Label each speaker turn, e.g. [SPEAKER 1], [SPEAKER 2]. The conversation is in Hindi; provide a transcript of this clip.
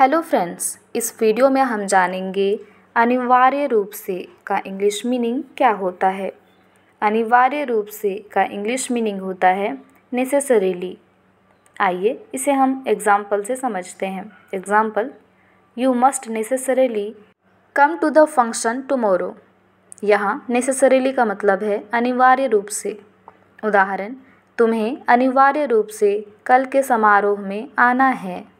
[SPEAKER 1] हेलो फ्रेंड्स इस वीडियो में हम जानेंगे अनिवार्य रूप से का इंग्लिश मीनिंग क्या होता है अनिवार्य रूप से का इंग्लिश मीनिंग होता है नेसेसरीली आइए इसे हम एग्ज़ाम्पल से समझते हैं example you must necessarily come to the function tomorrow यहाँ नेसेसरीली का मतलब है अनिवार्य रूप से उदाहरण तुम्हें अनिवार्य रूप से कल के समारोह में आना है